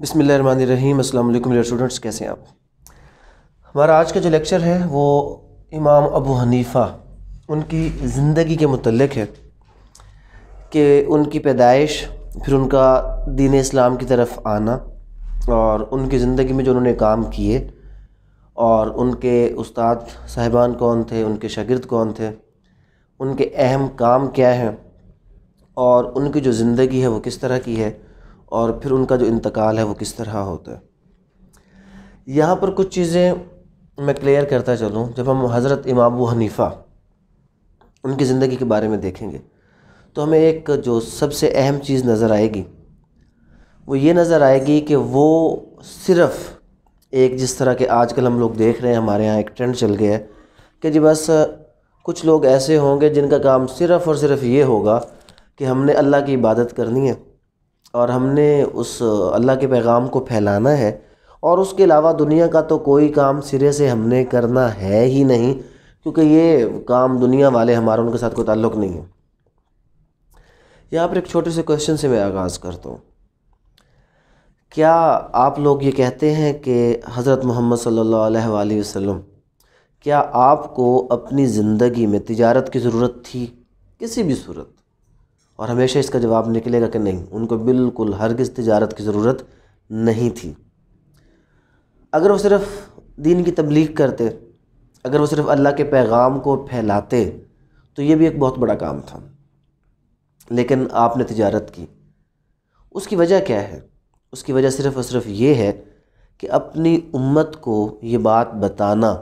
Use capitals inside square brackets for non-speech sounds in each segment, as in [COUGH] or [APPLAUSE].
बिसमीम् students कैसे हैं आप हमारा आज का जो लेक्चर है वो इमाम अबू हनीफ़ा उनकी ज़िंदगी के मतलब है कि उनकी पैदाइश फिर उनका दीन इस्लाम की तरफ आना और उनकी ज़िंदगी में जो उन्होंने काम किए और उनके उस्ताद साहिबान कौन थे उनके शागिर्द कौन थे उनके अहम काम क्या हैं और उनकी जो ज़िंदगी है वो किस तरह की है और फिर उनका जो इंतकाल है वो किस तरह होता है यहाँ पर कुछ चीज़ें मैं क्लियर करता चलूँ जब हम हज़रत इमाम अबू हनीफ़ा उनकी ज़िंदगी के बारे में देखेंगे तो हमें एक जो सबसे अहम चीज़ नज़र आएगी वो ये नज़र आएगी कि वो सिर्फ़ एक जिस तरह के आजकल हम लोग देख रहे हैं हमारे यहाँ एक ट्रेंड चल गया है कि जी बस कुछ लोग ऐसे होंगे जिनका काम सिर्फ़ और सिर्फ़ ये होगा कि हमने अल्लाह की इबादत करनी है और हमने उस अल्लाह के पैगाम को फैलाना है और उसके अलावा दुनिया का तो कोई काम सिरे से हमने करना है ही नहीं क्योंकि ये काम दुनिया वाले हमारा उनके साथ कोई ताल्लुक नहीं है यहाँ पर एक छोटे से क्वेश्चन से मैं आगाज़ करता हूँ क्या आप लोग ये कहते हैं कि हज़रत मोहम्मद सल्ला वसम क्या आपको अपनी ज़िंदगी में तिजारत की ज़रूरत थी किसी भी सूरत और हमेशा इसका जवाब निकलेगा कि नहीं उनको बिल्कुल हरगज़ तजारत की ज़रूरत नहीं थी अगर वो सिर्फ़ दीन की तबलीग करते अगर वो सिर्फ़ अल्लाह के पैगाम को फैलाते तो ये भी एक बहुत बड़ा काम था लेकिन आपने तजारत की उसकी वजह क्या है उसकी वजह सिर्फ़ और सिर्फ़ ये है कि अपनी उम्मत को ये बात बताना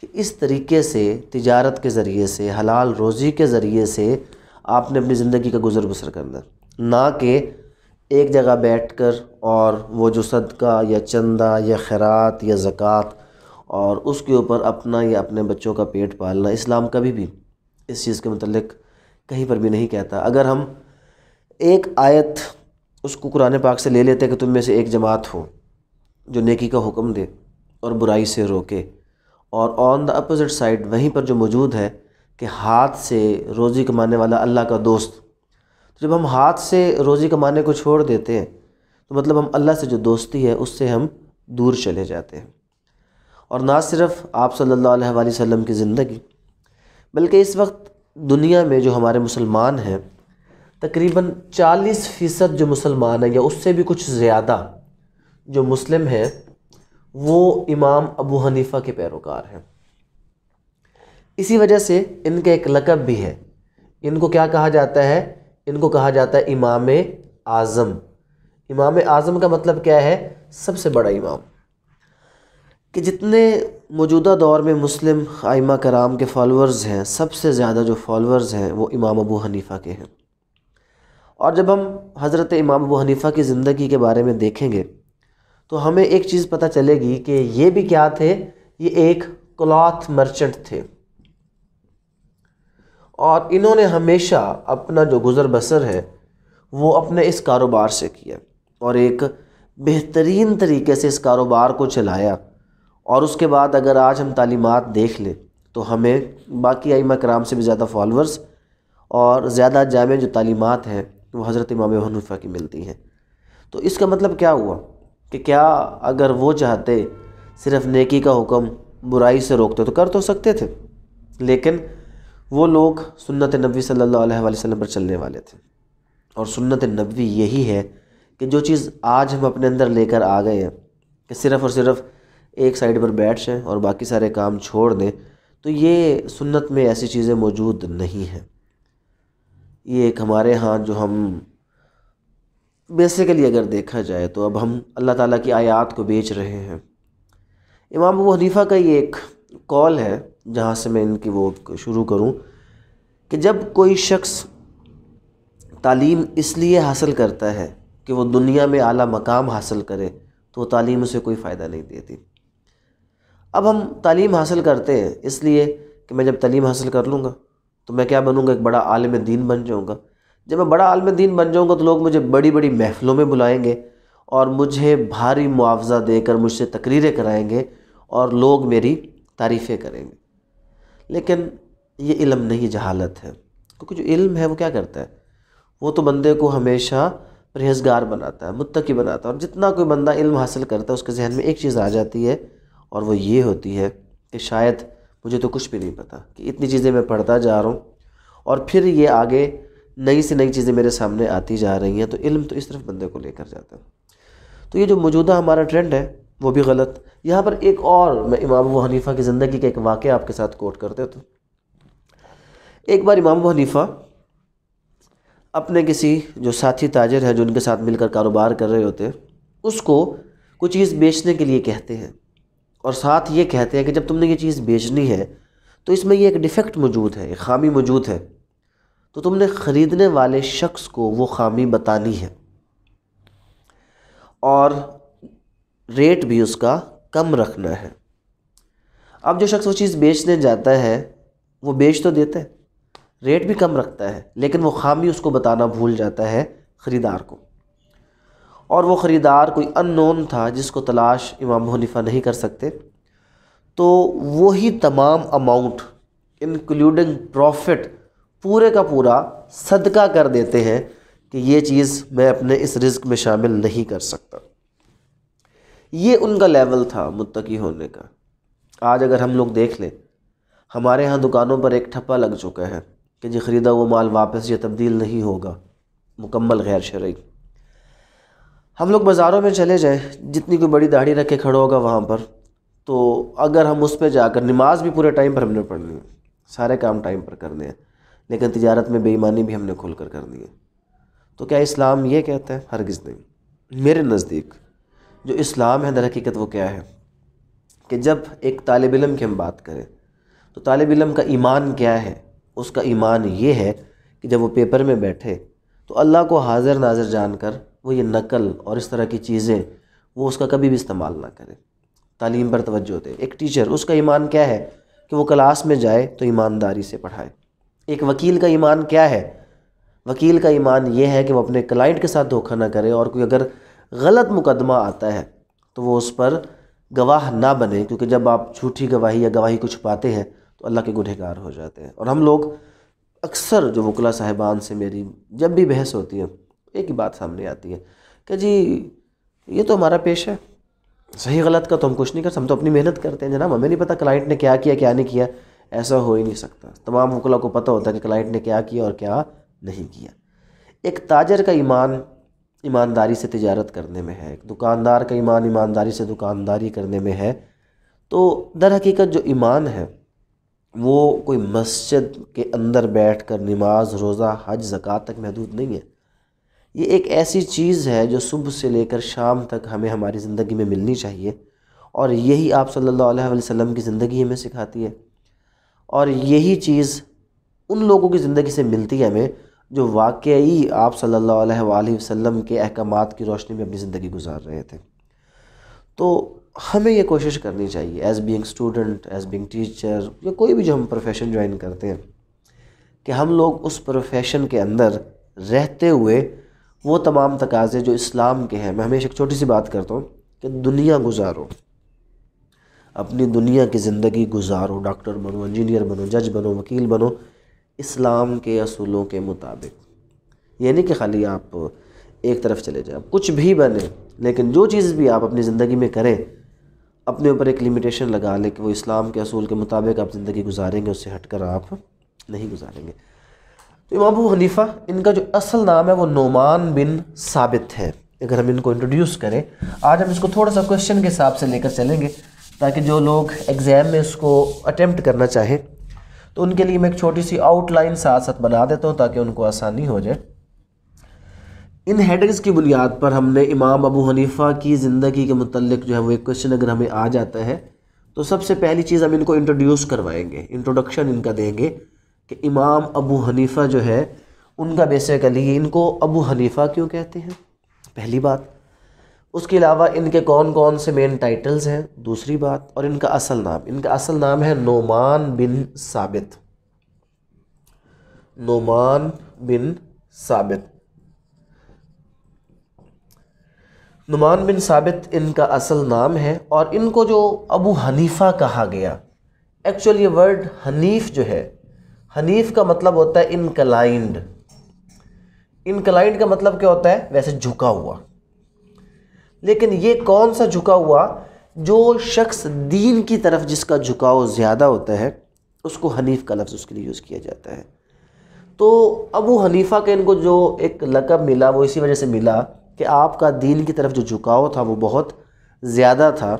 कि इस तरीके से तजारत के ज़रिए से हलाल रोज़ी के ज़रिए से आपने अपनी ज़िंदगी का गुज़र बसर करना ना कि एक जगह बैठकर और वो जो सदका या चंदा या खैरात या ज़क़़त और उसके ऊपर अपना या अपने बच्चों का पेट पालना इस्लाम कभी भी इस चीज़ के मतलब कहीं पर भी नहीं कहता अगर हम एक आयत उसको कुरान पाक से ले लेते हैं कि तुम में से एक जमात हो जो नेकी का हुक्म दे और बुराई से रोके और ऑन द अपोज़िट साइड वहीं पर जो मौजूद है कि हाथ से रोज़ी कमाने वाला अल्लाह का दोस्त तो जब हम हाथ से रोज़ी कमाने को छोड़ देते हैं तो मतलब हम अल्लाह से जो दोस्ती है उससे हम दूर चले जाते हैं और ना सिर्फ आप सल्लल्लाहु अलैहि वसल्लम की ज़िंदगी बल्कि इस वक्त दुनिया में जो हमारे मुसलमान हैं तकरीबन 40 फ़ीसद जो मुसलमान हैं या उससे भी कुछ ज़्यादा जो मुस्लिम हैं वो इमाम अबू हनीफ़ा के पैरोकार हैं इसी वजह से इनका एक लकब भी है इनको क्या कहा जाता है इनको कहा जाता है इमाम आज़म इमाम आज़म का मतलब क्या है सबसे बड़ा इमाम कि जितने मौजूदा दौर में मुस्लिम आइमा कराम के फॉलोअर्स हैं सबसे ज़्यादा जो फॉलोअर्स हैं वो इमाम अबू हनीफ़ा के हैं और जब हम हज़रत इमाम अबू हनीफ़ा की ज़िंदगी के बारे में देखेंगे तो हमें एक चीज़ पता चलेगी कि ये भी क्या थे ये एक क्लॉथ मर्चेंट थे और इन्होंने हमेशा अपना जो गुज़र बसर है वो अपने इस कारोबार से किया और एक बेहतरीन तरीके से इस कारोबार को चलाया और उसके बाद अगर आज हम तालीमत देख लें तो हमें बाकी आईमा कराम से भी ज़्यादा फॉलोअर्स और ज़्यादा जामे जो तालीमत हैं वो हज़रत इमाम हनुफ़ा की मिलती हैं तो इसका मतलब क्या हुआ कि क्या अगर वो चाहते सिर्फ़ नेकी का हुक्म बुराई से रोकते तो कर तो सकते थे लेकिन वो लोग सुन्नत नबी सल्लल्लाहु अलैहि वसल्लम पर चलने वाले थे और सुन्नत नबी यही है कि जो चीज़ आज हम अपने अंदर लेकर आ गए हैं कि सिर्फ़ और सिर्फ़ एक साइड पर बैठ जाएँ और बाकी सारे काम छोड़ दें तो ये सुन्नत में ऐसी चीज़ें मौजूद नहीं हैं ये एक हमारे यहाँ जो हम बेसिकली अगर देखा जाए तो अब हम अल्लाह ताला की आयात को बेच रहे हैं इमाम अबू हनीफ़ा का ये एक कॉल है जहाँ से मैं इनकी वो शुरू करूँ कि जब कोई शख्स तालीम इसलिए हासिल करता है कि वो दुनिया में आला मकाम हासिल करे तो तालीम उसे कोई फ़ायदा नहीं देती अब हम तालीम हासिल करते हैं इसलिए कि मैं जब तालीम हासिल कर लूँगा तो मैं क्या बनूँगा एक बड़ा आलम दीन बन जाऊँगा जब मैं बड़ा आलम दीन बन जाऊँगा तो लोग मुझे बड़ी बड़ी महफ़िलों में बुलाएँगे और मुझे भारी मुआवजा देकर मुझसे तकरीरें कराएँगे और लोग मेरी तारीफ़ें करेंगे लेकिन ये इल्म नहीं जहालत है क्योंकि जो इल्म है वो क्या करता है वो तो बंदे को हमेशा परहेजगार बनाता है मुतकी बनाता है और जितना कोई बंदा इल्म हासिल करता है उसके जहन में एक चीज़ आ जाती है और वो ये होती है कि शायद मुझे तो कुछ भी नहीं पता कि इतनी चीज़ें मैं पढ़ता जा रहा हूँ और फिर ये आगे नई से नई चीज़ें मेरे सामने आती जा रही हैं तो इल्म तो इस तरफ बंदे को लेकर जाता है तो ये जो मौजूदा हमारा ट्रेंड है वो भी गलत यहाँ पर एक और मैं इमाम व हनीफ़ा की ज़िंदगी का एक वाक़ आपके साथ कोट कर देता हूँ एक बार इमाम व हनीफ़ा अपने किसी जो साथी ताजर है जो उनके साथ मिलकर कारोबार कर रहे होते हैं उसको कुछ चीज़ बेचने के लिए कहते हैं और साथ ये कहते हैं कि जब तुमने ये चीज़ बेचनी है तो इसमें ये एक डिफ़ेक्ट मौजूद है एक खामी मौजूद है तो तुमने ख़रीदने वाले शख्स को वो खामी बतानी है और रेट भी उसका कम रखना है अब जो शख्स वो चीज़ बेचने जाता है वो बेच तो देता है रेट भी कम रखता है लेकिन वो खामी उसको बताना भूल जाता है ख़रीदार को और वो ख़रीदार कोई अननोन था जिसको तलाश इमाम हनीफा नहीं कर सकते तो वही तमाम अमाउंट इंक्लूडिंग प्रॉफिट पूरे का पूरा सदका कर देते हैं कि ये चीज़ मैं अपने इस रिस्क में शामिल नहीं कर सकता ये उनका लेवल था मुतकी होने का आज अगर हम लोग देख लें हमारे यहाँ दुकानों पर एक ठप्पा लग चुका है कि जी ख़रीदा वो माल वापस या तब्दील नहीं होगा मुकम्मल गैर शर्य हम लोग बाज़ारों में चले जाएँ जितनी कोई बड़ी दाढ़ी रखे खड़ा होगा वहाँ पर तो अगर हम उस पर जाकर नमाज भी पूरे टाइम पर हमने पढ़नी है सारे काम टाइम पर करने हैं लेकिन तजारत में बेईमानी भी हमने खुल कर करनी है तो क्या इस्लाम ये कहता है हरगज़ नहीं मेरे नज़दीक जो इस्लाम है दरक़ीक़त वो क्या है कि जब एक तालब इलम की हम बात करें तो तालब इलम का ईमान क्या है उसका ईमान ये है कि जब वो पेपर में बैठे तो अल्लाह को हाजिर नाजिर जानकर वो ये नकल और इस तरह की चीज़ें वो उसका कभी भी इस्तेमाल ना करें तालीम पर तवज्जो दे एक टीचर उसका ईमान क्या है कि वो क्लास में जाए तो ईमानदारी से पढ़ाए एक वकील का ईमान क्या है वकील का ईमान ये है कि वो अपने क्लाइंट के साथ धोखा ना करे और कोई अगर गलत मुकदमा आता है तो वो उस पर गवाह ना बने क्योंकि जब आप झूठी गवाही या गवाही को छुपाते हैं तो अल्लाह के गुनहगार हो जाते हैं और हम लोग अक्सर जो वकला साहिबान से मेरी जब भी बहस होती है एक ही बात सामने आती है कि जी ये तो हमारा पेश है सही गलत का तो हम कुछ नहीं कर हम तो अपनी मेहनत करते हैं जनाब हमें नहीं पता क्लाइंट ने क्या किया क्या नहीं किया ऐसा हो ही नहीं सकता तमाम वकला को पता होता है कि क्लाइंट ने क्या किया और क्या नहीं किया एक ताजर का ईमान ईमानदारी से तजारत करने में है दुकानदार का ईमान ईमानदारी से दुकानदारी करने में है तो दर हकीकत जो ईमान है वो कोई मस्जिद के अंदर बैठ कर नमाज रोज़ा हज जक़ात तक महदूद नहीं है ये एक ऐसी चीज़ है जो सुबह से लेकर शाम तक हमें हमारी ज़िंदगी में मिलनी चाहिए और यही आप सल्लल्लाहु अलैहि वसल्लम की ज़िंदगी हमें सिखाती है और यही चीज़ उन लोगों की ज़िंदगी से मिलती है हमें जो वाकई आप सल्ला वसम के अहकाम की रोशनी में अपनी ज़िंदगी गुजार रहे थे तो हमें ये कोशिश करनी चाहिए as being student as being teacher या कोई भी जो हम प्रोफेशन ज्वाइन करते हैं कि हम लोग उस प्रोफेशन के अंदर रहते हुए वो तमाम तकाजे जो इस्लाम के हैं मैं हमेशा एक छोटी सी बात करता हूँ कि दुनिया गुजारो अपनी दुनिया की ज़िंदगी गुजारो डॉक्टर बनो इंजीनियर बनो जज बनो वकील बनो इस्लाम के असूलों के मुताबिक यानी कि खाली आप एक तरफ चले जाए कुछ भी बने लेकिन जो चीज़ भी आप अपनी ज़िंदगी में करें अपने ऊपर एक लिमिटेशन लगा लें कि वो इस्लाम के असूल के मुताबिक आप ज़िंदगी गुजारेंगे उससे हट कर आप नहीं गुजारेंगे तो इमाम अबू हनीफ़ा इनका जो असल नाम है वो नोमान बिन साबित है अगर हम इनको इंट्रोड्यूस करें आज हम इसको थोड़ा सा क्वेश्चन के हिसाब से लेकर चलेंगे ताकि जो लोग एग्ज़ाम में इसको अटैम्प्ट करना चाहें तो उनके लिए मैं एक छोटी सी आउटलाइन साथ साथ बना देता हूँ ताकि उनको आसानी हो जाए इन हेडिंग्स की बुनियाद पर हमने इमाम अबू हनीफ़ा की ज़िंदगी के मतलब जो है वो एक क्वेश्चन अगर हमें आ जाता है तो सबसे पहली चीज़ हम इनको इंट्रोड्यूस करवाएंगे इंट्रोडक्शन इनका देंगे कि इमाम अबू हनीफ़ा जो है उनका बेसिकली इनको अबू हनीफ़ा क्यों कहते हैं पहली बात उसके अलावा इनके कौन कौन से मेन टाइटल्स हैं दूसरी बात और इनका असल नाम इनका असल नाम है नोमान बिन साबित नोमान बिन साबित नुमान बिन साबित इनका असल नाम है और इनको जो अबू हनीफ़ा कहा गया एक्चुअल ये वर्ड हनीफ जो है हनीफ का मतलब होता है इनकलाइंड इनकलाइंड का मतलब क्या होता है वैसे झुका हुआ लेकिन ये कौन सा झुका हुआ जो शख्स दीन की तरफ जिसका झुकाव ज़्यादा होता है उसको हनीफ का लफ्ज़ उसके लिए यूज़ किया जाता है तो अबू हनीफा के इनको जो एक लकब मिला वो इसी वजह से मिला कि आपका दीन की तरफ जो झुकाव था वो बहुत ज़्यादा था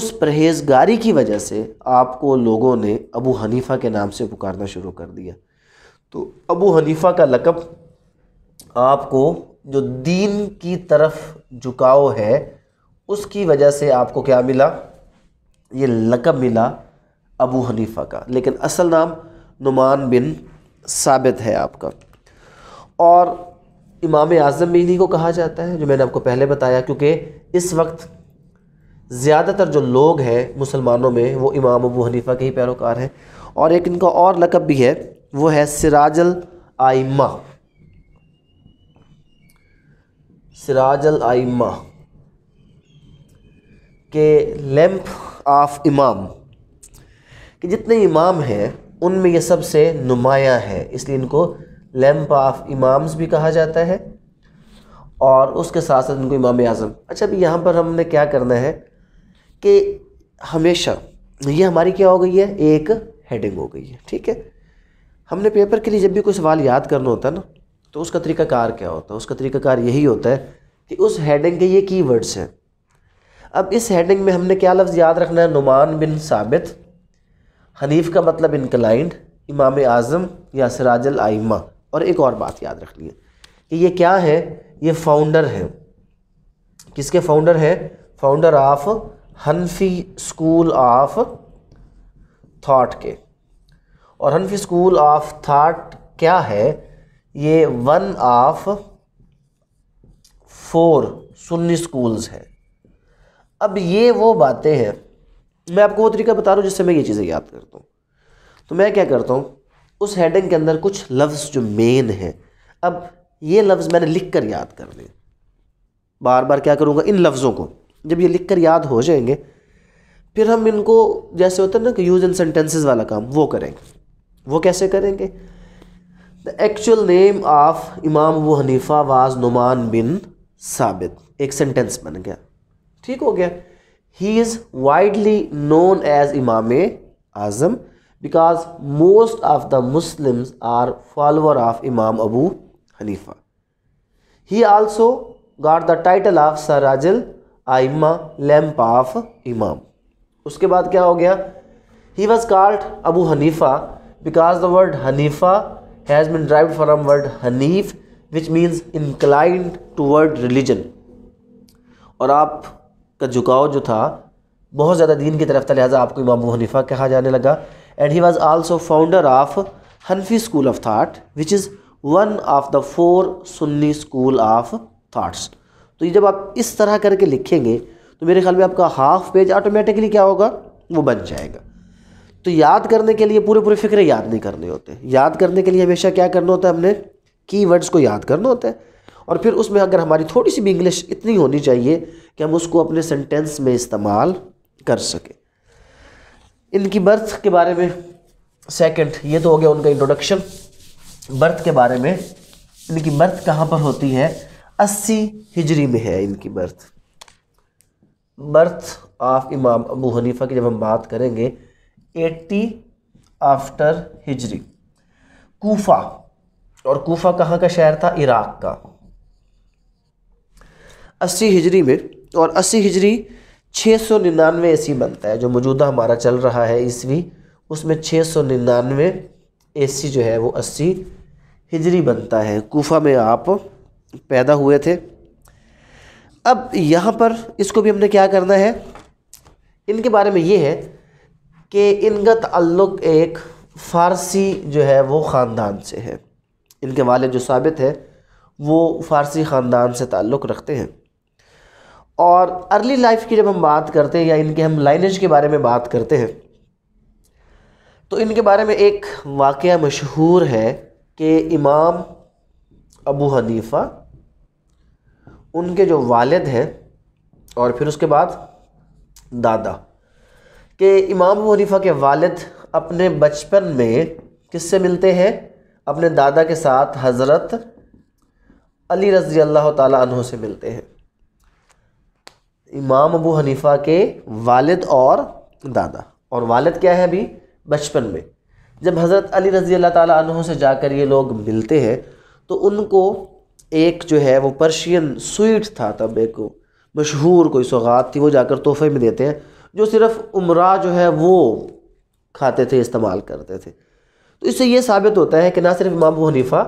उस परहेजगारी की वजह से आपको लोगों ने अबू हनीफ़ा के नाम से पुकारना शुरू कर दिया तो अबू हनीफ़ा का लकब आपको जो दीन की तरफ झुकाव है उसकी वजह से आपको क्या मिला ये लकब मिला अबू हनीफ़ा का लेकिन असल नाम नुमान बिन साबित है आपका और इमाम आज़म भी इन्हीं को कहा जाता है जो मैंने आपको पहले बताया क्योंकि इस वक्त ज़्यादातर जो लोग हैं मुसलमानों में वो इमाम अबू हनीफ़ा के ही पैरोकार हैं और एक इनका और लकब भी है वो है सिराजल आइमा सिराजल आइमा के लैम्प ऑफ इमाम कि जितने इमाम हैं उनमें ये सबसे नुमायाँ है इसलिए इनको लैम्प ऑफ इमाम्स भी कहा जाता है और उसके साथ साथ इनको इमाम आज़म अच्छा अभी यहाँ पर हमने क्या करना है कि हमेशा ये हमारी क्या हो गई है एक हेडिंग हो गई है ठीक है हमने पेपर के लिए जब भी कोई सवाल याद करना होता है ना तो उसका तरीकाकार क्या होता है उसका तरीकाकार यही होता है कि उस हेडिंग के ये कीवर्ड्स हैं अब इस हेडिंग में हमने क्या लफ्ज़ याद रखना है नुमान बिन साबित हनीफ का मतलब इनकलाइंड इमाम आज़म या सराजल आइमा और एक और बात याद रखनी है कि ये क्या है ये फाउंडर हैं किसके फाउंडर हैं founder of Hanafi school of thought के और हनफी स्कूल ऑफ थाट क्या है ये one of four Sunni schools हैं अब ये वो बातें हैं मैं आपको वो तरीका बता रहा हूँ जिससे मैं ये चीज़ें याद करता हूँ तो मैं क्या करता हूँ उस हेडिंग के अंदर कुछ लफ्ज़ जो मेन हैं अब ये लफ्ज़ मैंने लिख कर याद कर लिए बार बार क्या करूँगा इन लफ्ज़ों को जब ये लिख कर याद हो जाएंगे फिर हम इनको जैसे होता है ना कि यूज़ इन सेंटेंसेस वाला काम वो करेंगे वो कैसे करेंगे the actual name of Imam Abu Hanifa was Numan bin Sabit एक सेंटेंस बन गया ठीक हो गया he is widely known as Imam Azam because most of the Muslims are follower of Imam Abu Hanifa he also got the title of Sirajul Aimma lamp of Imam उसके बाद क्या हो गया he was called Abu Hanifa because the word Hanifa been derived derived word Hanif which means means to word religion और आप का झुकाव जो था बहुत ज़्यादा दीन की तरफ था लिहाजा आपको इमाम हनीफा कहा जाने लगा and he was also founder of Hanafi school of thought which is one of the four Sunni school of thoughts तो ये जब आप इस तरह करके लिखेंगे तो मेरे ख्याल में आपका हाफ पेज ऑटोमेटिकली क्या होगा वो बन जाएगा तो याद करने के लिए पूरे पूरे फिक्रे याद नहीं करने होते याद करने के लिए हमेशा क्या करना होता है हमने की वर्ड्स को याद करना होता है और फिर उसमें अगर हमारी थोड़ी सी भी इंग्लिश इतनी होनी चाहिए कि हम उसको अपने सेंटेंस में इस्तेमाल कर सकें इनकी बर्थ के बारे में सेकंड ये तो हो गया उनका इंट्रोडक्शन बर्थ के बारे में इनकी बर्थ कहाँ पर होती है अस्सी हिजरी में है इनकी birth birth of Imam Abu Hanifa की जब हम बात करेंगे एट्टी आफ्टर हिजरी कोफा और कोफा कहाँ का शहर था इराक का अस्सी हिजरी में और अस्सी हिजरी छः सौ निन्यानवे ईस्वी बनता है जो मौजूदा हमारा चल रहा है ईस्वी उसमें छः सौ निन्यानवे ईस्वी जो है वो अस्सी हिजरी बनता है कोफा में आप पैदा हुए थे अब यहाँ पर इसको भी हमने क्या करना है इनके बारे में ये है कि इनका ताल्लुक़ एक फ़ारसी जो है वो ख़ानदान से है इनके वाले जो साबित है वो फ़ारसी ख़ानदान से ताल्लुक़ रखते हैं और अर्ली लाइफ की जब हम बात करते हैं या इनके हम लाइनेज के बारे में बात करते हैं तो इनके बारे में एक वाक़ मशहूर है कि इमाम अबू हनीफ़ा उनके जो वालिद हैं और फिर उसके बाद दादा कि इमाम हनीफा के वालिद अपने बचपन में किससे मिलते हैं अपने दादा के साथ हज़रत अली रज़ी अल्लाह तु से मिलते हैं इमाम अबू हनीफा के वालिद और दादा और वालिद क्या है अभी बचपन में जब हज़रत अली रज़ी अल्लाह तु से जाकर ये लोग मिलते हैं तो उनको एक जो है वो पर्शियन स्वीट था तब एक मशहूर कोई सौगात थी वो जाकर तोहफे में देते हैं जो सिर्फ उमरा जो है वो खाते थे इस्तेमाल करते थे तो इससे ये साबित होता है कि ना सिर्फ इमाम हनीफ़ा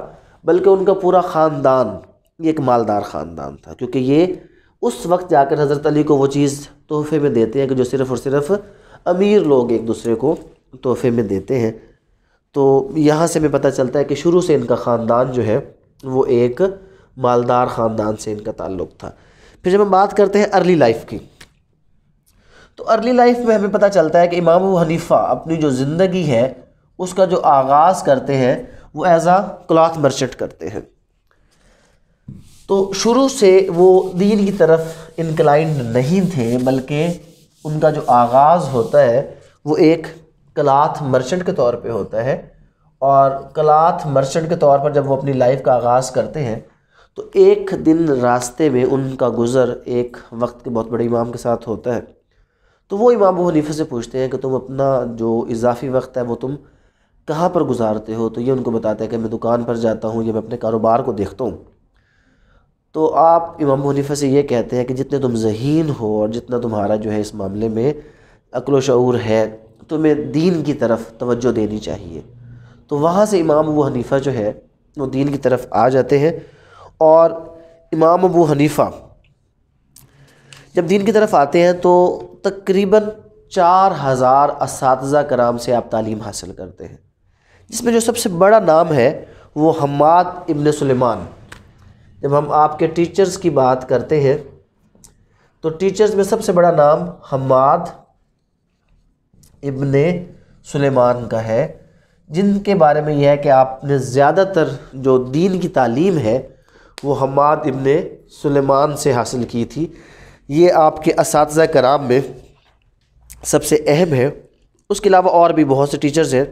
बल्कि उनका पूरा ख़ानदान ये एक मालदार ख़ानदान था क्योंकि ये उस वक्त जाकर हज़रत अली को वो चीज़ तोहफे में देते हैं कि जो सिर्फ़ और सिर्फ़ अमीर लोग एक दूसरे को तोहफे में देते हैं तो यहाँ से हमें पता चलता है कि शुरू से इनका ख़ानदान जो है वो एक मालदार ख़ानदान से इनका ताल्लुक़ था फिर जब हम बात करते हैं अर्ली लाइफ की तो अर्ली लाइफ में हमें पता चलता है कि इमाम व हनीफ़ा अपनी जो ज़िंदगी है उसका जो आगाज़ करते हैं वो एज़ आ क्लॉथ मर्चेंट करते हैं तो शुरू से वो दीन की तरफ इनक्लाइंड नहीं थे बल्कि उनका जो आगाज़ होता है वो एक क्लाथ मर्चेंट के तौर पे होता है और क्लाथ मर्चेंट के तौर पर जब वो अपनी लाइफ का आगाज़ करते हैं तो एक दिन रास्ते में उनका गुज़र एक वक्त के बहुत बड़े इमाम के साथ होता है तो वो इमाम अबू हनीफा से पूछते हैं कि तुम अपना जो इजाफी वक्त है वो तुम कहाँ पर गुजारते हो तो ये उनको बताते हैं कि मैं दुकान पर जाता हूँ या मैं अपने कारोबार को देखता हूँ तो आप इमाम हनीफा से ये कहते हैं कि जितने तुम जहीन हो और जितना तुम्हारा जो है इस मामले में अक्ल शूर है तुम्हें दीन की तरफ तवज्जो देनी चाहिए तो वहाँ से इमाम अबू हनीफ़ा जो है वो दीन की तरफ आ जाते हैं और इमाम अबू हनीफ़ा जब दीन की तरफ आते हैं तो तकरीबन चार हज़ार इस कराम से आप तालीम हासिल करते हैं जिसमें जो सबसे बड़ा नाम है वो हमाद इब्न सुलेमान जब हम आपके टीचर्स की बात करते हैं तो टीचर्स में सबसे बड़ा नाम हमाद इब्न सुलेमान का है जिनके बारे में यह है कि आपने ज़्यादातर जो दीन की तालीम है वो हमाद इब्न सुलेमान से हासिल की थी ये आपके इस कराम में सबसे अहम है उसके अलावा और भी बहुत से टीचर्स हैं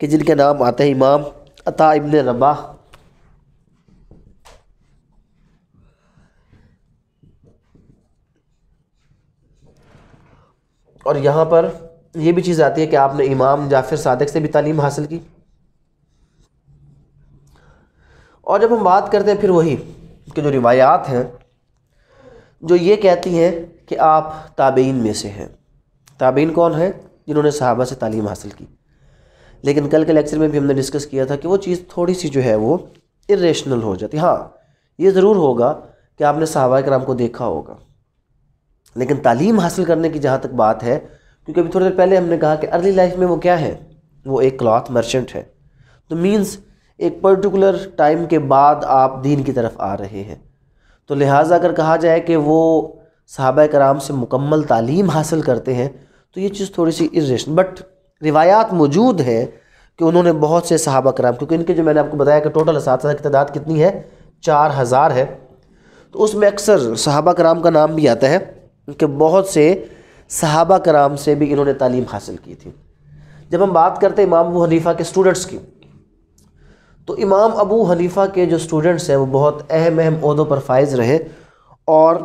कि जिनके नाम आते हैं इमाम अता इबन रबा और यहाँ पर यह भी चीज़ आती है कि आपने इमाम जाफिर सादक से भी तालीम हासिल की और जब हम बात करते हैं फिर वही कि जो रिवायात हैं जो ये कहती हैं कि आप ताबेन में से हैं ताबेन कौन है जिन्होंने सहाबा से तालीम हासिल की लेकिन कल के लेक्चर में भी हमने डिस्कस किया था कि वो चीज़ थोड़ी सी जो है वो इरेशनल हो जाती हाँ ये ज़रूर होगा कि आपने सहाबा कराम को देखा होगा लेकिन तालीम हासिल करने की जहाँ तक बात है क्योंकि अभी थोड़ी देर पहले हमने कहा कि अर्ली लाइफ में वो क्या है वो एक क्लॉथ मर्चेंट है तो मीन्स एक पर्टिकुलर टाइम के बाद आप दीन की तरफ आ रहे हैं तो लिहाजा अगर कहा जाए कि वो सहाब कराम से मुकम्मल तालीम हासिल करते हैं तो ये चीज़ थोड़ी सी इरेशन बट रिवायात मौजूद है कि उन्होंने बहुत से सहाबा कराम क्योंकि इनके जो मैंने आपको बताया कि टोटल इस की तादाद कितनी है चार हज़ार है तो उसमें अक्सर सहाबा कराम का नाम भी आता है कि बहुत से सहाबा कराम से भी इन्होंने तालीम हासिल की थी जब हम बात करते हैं इमाम अबू हनीफ़ा के स्टूडेंट्स की तो इमाम अबू हनीफ़ा के जो स्टूडेंट्स हैं वो बहुत अहम अहम अहदों पर फाइज रहे और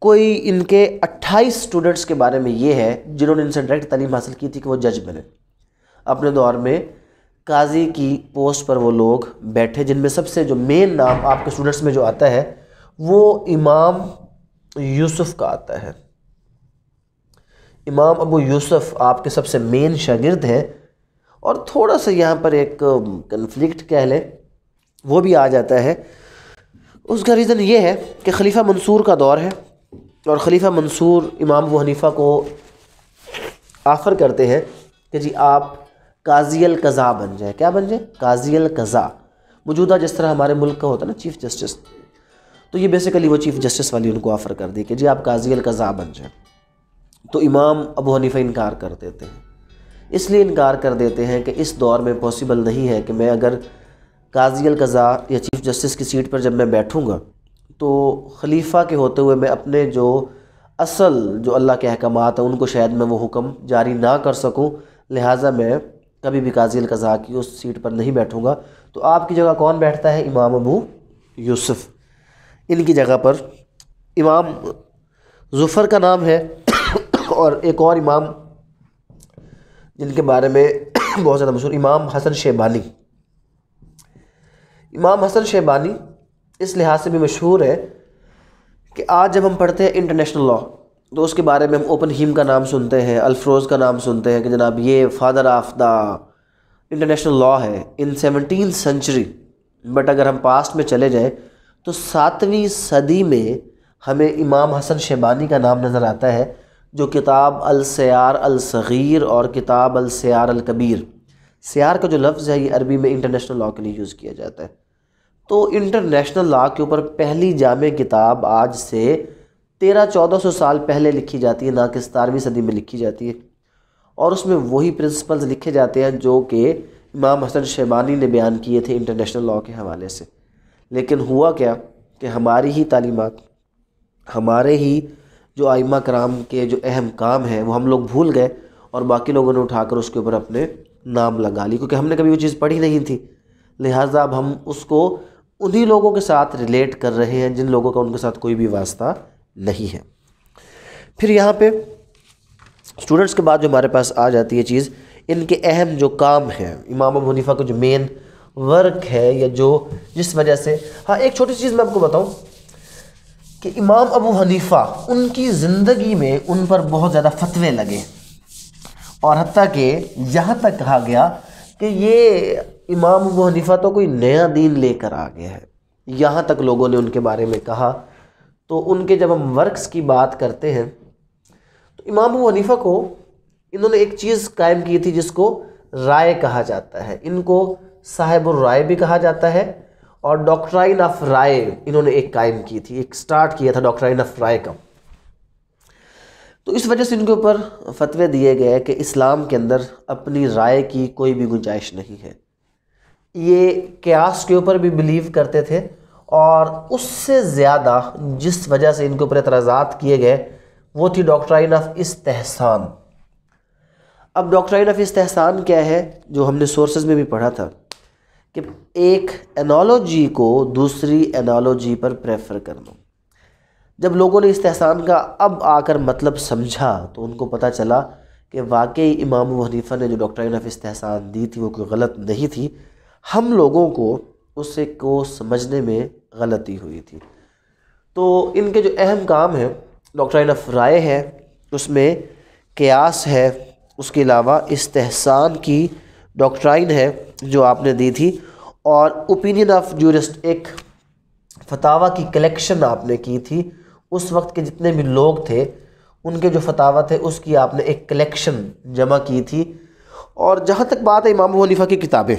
कोई इनके 28 स्टूडेंट्स के बारे में ये है जिन्होंने इनसे डायरेक्ट तालीम हासिल की थी कि वो जज बने अपने दौर में काजी की पोस्ट पर वो लोग बैठे जिनमें सबसे जो मेन नाम आपके स्टूडेंट्स में जो आता है वो इमाम यूसुफ का आता है इमाम अबू यूसुफ आपके सबसे मेन शागिर्द हैं और थोड़ा सा यहाँ पर एक कन्फ्लिक्ट कह लें वो भी आ जाता है उसका रीज़न ये है कि खलीफा मंसूर का दौर है और खलीफा मंसूर इमाम अबू हनीफ़ा को आफ़र करते हैं कि जी आप काजियल कज़ा बन जाए क्या बन जाए काजियल कज़ा मौजूदा जिस तरह हमारे मुल्क का होता है ना चीफ़ जस्टिस तो ये बेसिकली वो चीफ़ जस्टिस वाली उनको ऑफ़र कर दी कि जी आप काजियल कज़ा बन जाए तो इमाम अबू हनीफ़ा इनकार कर देते हैं इसलिए इनकार कर देते हैं कि इस दौर में पॉसिबल नहीं है कि मैं अगर काजी अलकज़ा या चीफ़ जस्टिस की सीट पर जब मैं बैठूँगा तो खलीफा के होते हुए मैं अपने जो असल जो अल्लाह के अहकाम हैं उनको शायद मैं वो हुक्म जारी ना कर सकूँ लिहाजा मैं कभी भी काजी अलकज़ा की उस सीट पर नहीं बैठूँगा तो आपकी जगह कौन बैठता है इमाम अबू यूसुफ़ इनकी जगह पर इमाम जुफ़र का नाम है [COUGHS] और एक और इमाम जिनके बारे में [COUGHS] बहुत ज़्यादा मशहूर इमाम हसन शेबानी इमाम हसन शेबानी इस लिहाज से भी मशहूर है कि आज जब हम पढ़ते हैं इंटरनेशनल लॉ तो उसके बारे में हम ओपन हीम का नाम सुनते हैं अल्फ्रोज़ का नाम सुनते हैं कि जनाब ये father of the international law है इन सेवनटीन सेंचुरी बट अगर हम पास्ट में चले जाएँ तो सातवीं सदी में हमें इमाम हसन शेबानी का नाम नज़र आता है जो किताब अलसयार अलसग़ीर और किताब अलसयार अलकबीर सियार का जो लफ्ज़ है ये अरबी में इंटरनेशनल लॉ के लिए यूज़ किया जाता है तो इंटरनेशनल लॉ के ऊपर पहली जाम किताब आज से तेरह चौदह सौ साल पहले लिखी जाती है ना कि सतारवीं सदी में लिखी जाती है और उसमें वही प्रिंसिपल्स लिखे जाते हैं जो कि इमाम हसन शेबानी ने बयान किए थे इंटरनेशनल लॉ के हवाले से लेकिन हुआ क्या कि हमारी ही तालीमत हमारे ही जो आइमा कराम के जो अहम काम हैं वो हम लोग भूल गए और बाकी लोगों ने उठाकर उसके ऊपर अपने नाम लगा ली क्योंकि हमने कभी वो चीज़ पढ़ी नहीं थी लिहाजा अब हम उसको उन्हीं लोगों के साथ रिलेट कर रहे हैं जिन लोगों का उनके साथ कोई भी वास्ता नहीं है फिर यहाँ पे स्टूडेंट्स के बाद जो हमारे पास आ जाती है चीज़ इनके अहम जो काम हैं इमाम मुनीफा का जो मेन वर्क है या जो जिस वजह से हाँ एक छोटी चीज़ मैं आपको बताऊँ कि इमाम अबू हनीफ़ा उनकी ज़िंदगी में उन पर बहुत ज़्यादा फतवे लगे और हती कि यहाँ तक कहा गया कि ये इमाम अबू हनीफ़ा तो कोई नया दीन लेकर आ गया है यहाँ तक लोगों ने उनके बारे में कहा तो उनके जब हम वर्क्स की बात करते हैं तो इमाम अबू हनीफ़ा को इन्होंने एक चीज़ कायम की थी जिसको राय कहा जाता है इनको साहिब राय भी कहा जाता है और डॉक्ट्राइन ऑफ राय इन्होंने एक कायम की थी एक स्टार्ट किया था डॉक्ट्राइन ऑफ राय का तो इस वजह से इनके ऊपर फतवे दिए गए कि इस्लाम के अंदर अपनी राय की कोई भी गुंजाइश नहीं है ये क्यास के ऊपर भी बिलीव करते थे और उससे ज़्यादा जिस वजह से इनके ऊपर एतराज़ात किए गए वो थी डॉक्ट्राइन ऑफ इस्तेहसान अब डॉक्ट्राइन ऑफ इस्तेहसान क्या है जो हमने सोर्सेज में भी पढ़ा था कि एक एनालॉजी को दूसरी एनालॉजी पर प्रेफर कर दो जब लोगों ने इस तहसान का अब आकर मतलब समझा तो उनको पता चला कि वाकई इमाम हनीफा ने जो डॉक्टर ऑफ इस्तेहसान दी थी वो कोई गलत नहीं थी हम लोगों को उसे को समझने में गलती हुई थी तो इनके जो अहम काम हैं डॉक्टर ऑफ राय है उसमें क्यास है उसके अलावा इस्तेहसान की डॉक्ट्राइन है जो आपने दी थी और ओपिनियन ऑफ जूरिस्ट एक फतावा की कलेक्शन आपने की थी उस वक्त के जितने भी लोग थे उनके जो फतावा थे उसकी आपने एक कलेक्शन जमा की थी और जहाँ तक बात है इमाम अबू हनीफ़ा की किताबें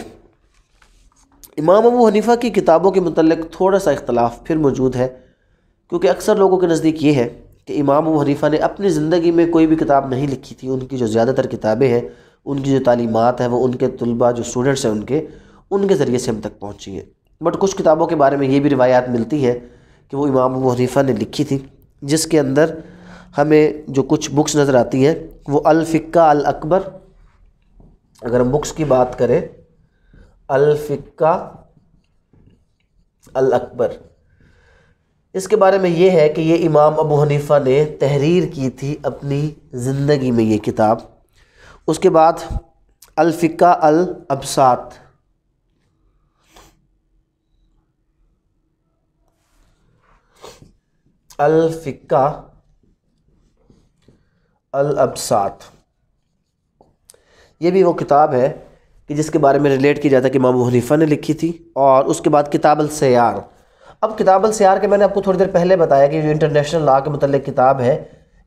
इमाम अबू हनीफ़ा की किताबों के मतलब थोड़ा सा इख्तलाफ फिर मौजूद है क्योंकि अक्सर लोगों के नज़दीक ये है कि इमाम अबू हनीफ़ा ने अपनी ज़िंदगी में कोई भी किताब नहीं लिखी थी उनकी जो ज़्यादातर किताबें हैं उनकी जो तालीमत है वो उनके तलबा जो स्टूडेंट्स हैं उनके उनके ज़रिए से हम तक पहुँची है बट कुछ किताबों के बारे में ये भी रवायात मिलती है कि वो इमाम अबू हनीफ़ा ने लिखी थी जिसके अंदर हमें जो कुछ बुक्स नज़र आती हैं वो अलफिका अल अकबर अगर हम बुक्स की बात करें अलफ़ा अल अकबर इसके बारे में ये है कि ये इमाम अबू हनीफ़ा ने तहरीर की थी अपनी ज़िंदगी में ये किताब उसके बाद अलफ़िका अल अबसात अलफ़िका अल अबसात ये भी वो किताब है कि जिसके बारे में रिलेट किया जाता है कि मामू हनीफा ने लिखी थी और उसके बाद किताब सयार अब किताब सयार के मैंने आपको थोड़ी देर पहले बताया कि जो इंटरनेशनल लॉ के मतलब किताब है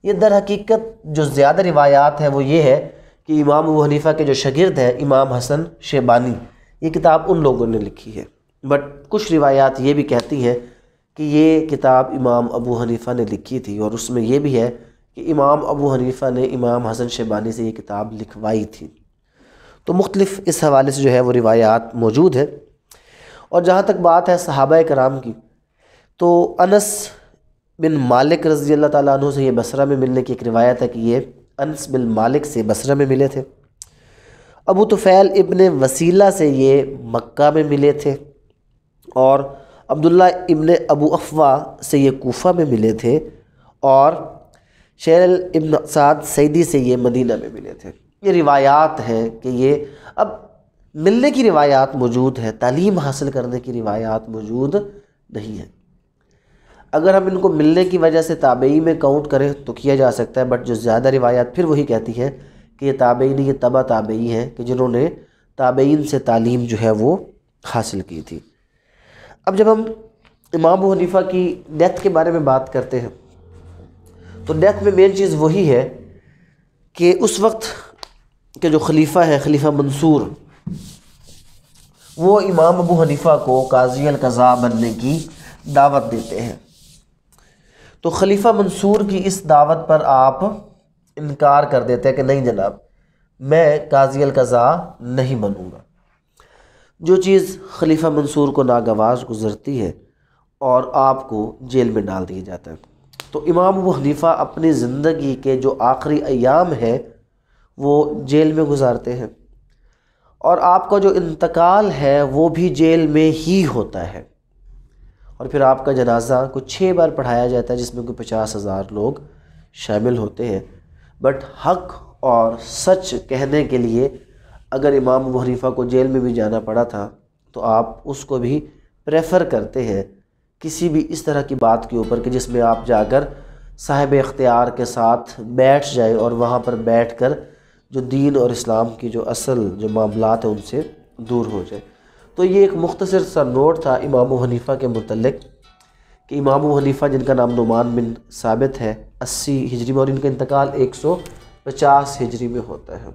ये दर हकीकत जो ज़्यादा रिवायात है वो ये है कि इमाम अबू हनीफ़ा के जो शगिर्द हैं इमाम हसन शेबानी ये किताब उन लोगों ने लिखी है बट कुछ रिवायात ये भी कहती हैं कि ये किताब इमाम अबू हनीफ़ा ने लिखी थी और उसमें यह भी है कि इमाम अबू हनीफ़ा ने इमाम हसन शेबानी से ये किताब लिखवाई थी तो मुख्तलिफ़ इस हवाले से जो है वो रिवायात मौजूद है और जहाँ तक बात है सहाबा कराम की तो अनस बिन मालिक रज़ी अल्लाह ताली से ये बसरा में मिलने की एक रिवायत है कि ये अनस बिल मालिक से बसरा में मिले थे अबू तुफ़ैल इब्न वसीला से ये मक्का में मिले थे और अब्दुल्ला इब्न अबू अफवा से ये कोफ़ा में मिले थे और शेर इब्न साद सईदी से ये मदीना में मिले थे ये रिवायात हैं कि ये अब मिलने की रिवायात मौजूद है तालीम हासिल करने की रिवायात मौजूद नहीं है अगर हम इनको मिलने की वजह से ताबेई में काउंट करें तो किया जा सकता है बट जो ज़्यादा रिवायात फिर वही कहती हैं कि ये ताबेई नहीं ये तबा ताबेई हैं कि जिन्होंने ताबईन से तालीम जो है वो हासिल की थी अब जब हम इमाम हनीफा की डेथ के बारे में बात करते हैं तो डेथ में मेन चीज़ वही है कि उस वक्त के जो खलीफा है खलीफा मंसूर वो इमाम अबू हनीफा को काजी कज़ा बनने की दावत देते हैं तो खलीफा मंसूर की इस दावत पर आप इनकार कर देते हैं कि नहीं जनाब मैं काजी अलकज़ा नहीं बनूँगा जो चीज़ खलीफा मंसूर को नागवाज गुजरती है और आपको जेल में डाल दिया जाता है तो इमाम अबू हनीफ़ा अपनी ज़िंदगी के जो आखिरी अयाम है वो जेल में गुजारते हैं और आपका जो इंतकाल है वो भी जेल में ही होता है और फिर आपका जनाजा को छः बार पढ़ाया जाता है जिसमें कोई पचास हज़ार लोग शामिल होते हैं बट हक और सच कहने के लिए अगर इमाम अबू को जेल में भी जाना पड़ा था तो आप उसको भी प्रेफर करते हैं किसी भी इस तरह की बात के ऊपर कि जिसमें आप जाकर साहिब इख्तियार के साथ बैठ जाए और वहाँ पर बैठ कर जो दीन और इस्लाम की जो असल जो मामलात हैं उनसे दूर हो जाए तो ये एक मुख्तर सा नोट था इमाम हनीफ़ा के मतलब कि इमाम हनीफ़ा जिनका नाम नुमान बिन साबित है अस्सी हिजरी में और इनका इंतकाल एक सौ पचास हिजरी में होता है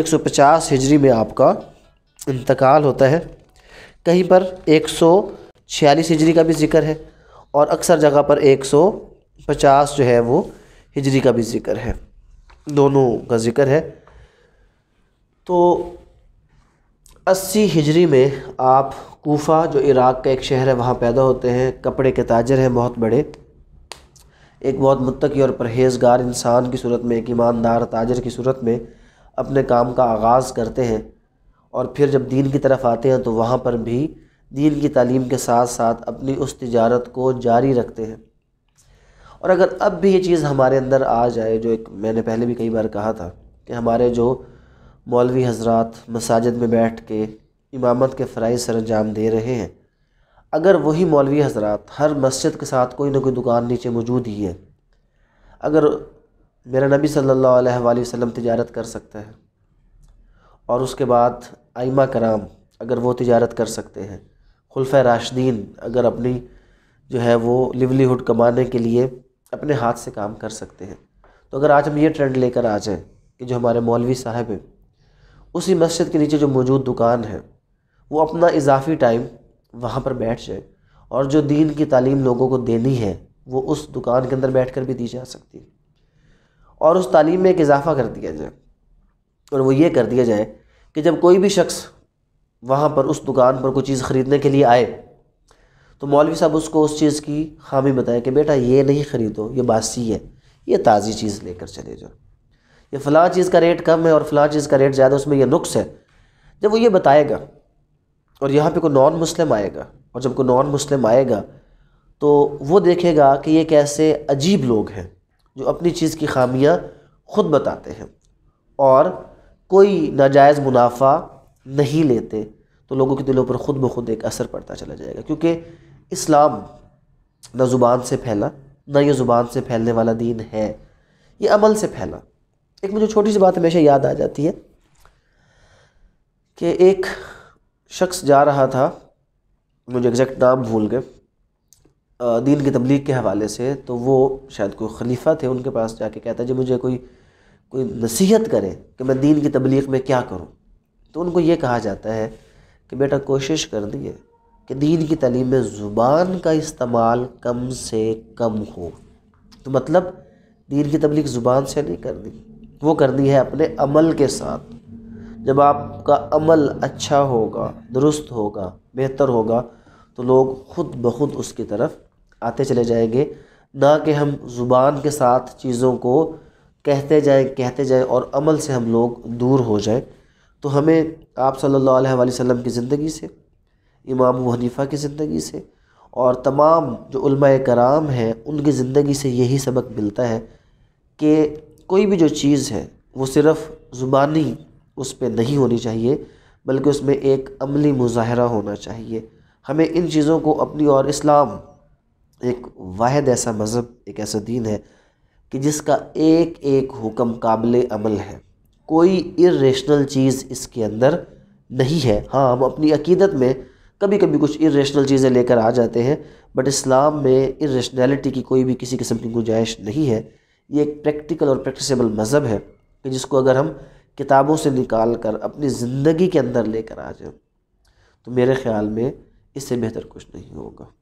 एक सौ पचास हिजरी में आपका इंतकाल होता है कहीं पर एक सौ छियालीस हिजरी का भी जिक्र है और अक्सर जगह पर एक सौ पचास जो है वो हिजरी का भी जिक्र है दोनों का जिक्र है तो अस्सी हिजरी में आप कोफा जो इराक़ का एक शहर है वहाँ पैदा होते हैं कपड़े के ताजर हैं बहुत बड़े एक बहुत मुतकी और परहेजगार इंसान की सूरत में एक ईमानदार ताजर की सूरत में अपने काम का आगाज़ करते हैं और फिर जब दीन की तरफ आते हैं तो वहाँ पर भी दीन की तालीम के साथ साथ अपनी उस तजारत को जारी रखते हैं और अगर अब भी ये चीज़ हमारे अंदर आ जाए जो एक मैंने पहले भी कई बार कहा था कि हमारे जो मौलवी हजरात मसाजिद में बैठ के इमामत के फ़राइज़ सर अंजाम दे रहे हैं अगर वही मौलवी हजरात हर मस्जिद के साथ कोई ना कोई दुकान नीचे मौजूद ही है अगर मेरा नबी सल्लल्लाहु अलैहि वसल्लम तिजारत कर सकता है और उसके बाद आइमा कराम अगर वो तिजारत कर सकते हैं खुलफ़ राशदीन अगर अपनी जो है वो लिवलीहुड कमाने के लिए अपने हाथ से काम कर सकते हैं तो अगर आज हम ये ट्रेंड लेकर आ जाएँ कि जो हमारे मौलवी साहब हैं उसी मस्जिद के नीचे जो मौजूद दुकान है वो अपना इजाफी टाइम वहाँ पर बैठ जाए और जो दीन की तालीम लोगों को देनी है वो उस दुकान के अंदर बैठ कर भी दी जा सकती है और उस तालीम में एक इजाफ़ा कर दिया जाए और वो ये कर दिया जाए कि जब कोई भी शख्स वहाँ पर उस दुकान पर कोई चीज़ ख़रीदने के लिए आए तो मौलवी साहब उसको उस चीज़ की हामी बताएं कि बेटा ये नहीं ख़रीदो ये बासी है ये ताज़ी चीज़ लेकर चले जाओ ये फ़लाँ चीज़ का रेट कम है और फ़लाँ चीज़ का रेट ज़्यादा उसमें यह नुस है जब वो ये बताएगा और यहाँ पर कोई नॉन मुस्लिम आएगा और जब कोई नॉन मुस्लिम आएगा तो वो देखेगा कि ये कैसे अजीब लोग हैं जो अपनी चीज़ की खामियाँ खुद बताते हैं और कोई नाजायज़ मुनाफा नहीं लेते तो लोगों के दिलों पर ख़ुद ब खुद एक असर पड़ता चला जाएगा क्योंकि इस्लाम न ज़ुबान से फैला ना ये ज़ुबान से फैलने वाला दीन है ये अमल से फैला एक मुझे छोटी सी बात हमेशा याद आ जाती है कि एक शख्स जा रहा था मुझे एग्जैक्ट नाम भूल गए दीन की तबलीग के हवाले से तो वो शायद कोई खलीफा थे उनके पास जाके कहता जी मुझे कोई कोई नसीहत करे कि मैं दीन की तबलीग में क्या करूं तो उनको ये कहा जाता है कि बेटा कोशिश कर दिए कि दीन की तलीम में ज़ुबान का इस्तेमाल कम से कम हो तो मतलब दीन की तबलीग ज़ुबान से नहीं करनी वो करनी है अपने अमल के साथ जब आपका अमल अच्छा होगा दुरुस्त होगा बेहतर होगा तो लोग ख़ुद ब खुद उसकी तरफ आते चले जाएंगे ना कि हम ज़ुबान के साथ चीज़ों को कहते जाएं कहते जाएं और अमल से हम लोग दूर हो जाएं तो हमें आप सल्लल्लाहु अलैहि वसल्लम की ज़िंदगी से इमाम हनीफ़ा की ज़िंदगी से और तमाम जो कराम हैं उनकी ज़िंदगी से यही सबक मिलता है कि कोई भी जो चीज़ है वो सिर्फ़ ज़ुबानी उस पर नहीं होनी चाहिए बल्कि उसमें एक अमली मुजाहरा होना चाहिए हमें इन चीज़ों को अपनी और इस्लाम एक वाद ऐसा मज़हब एक ऐसा दीन है कि जिसका एक एक हुक्म काबिल अमल है कोई इरेशनल चीज़ इसके अंदर नहीं है हाँ हम अपनी अकीदत में कभी कभी कुछ इरेशनल चीज़ें लेकर आ जाते हैं बट इस्लाम में इरेशनैलिटी की कोई भी किसी किस्म की गुंजाइश नहीं है ये एक प्रैक्टिकल और प्रैक्टिसेबल मज़हब है कि जिसको अगर हम किताबों से निकाल कर अपनी ज़िंदगी के अंदर लेकर आ जाएं तो मेरे ख्याल में इससे बेहतर कुछ नहीं होगा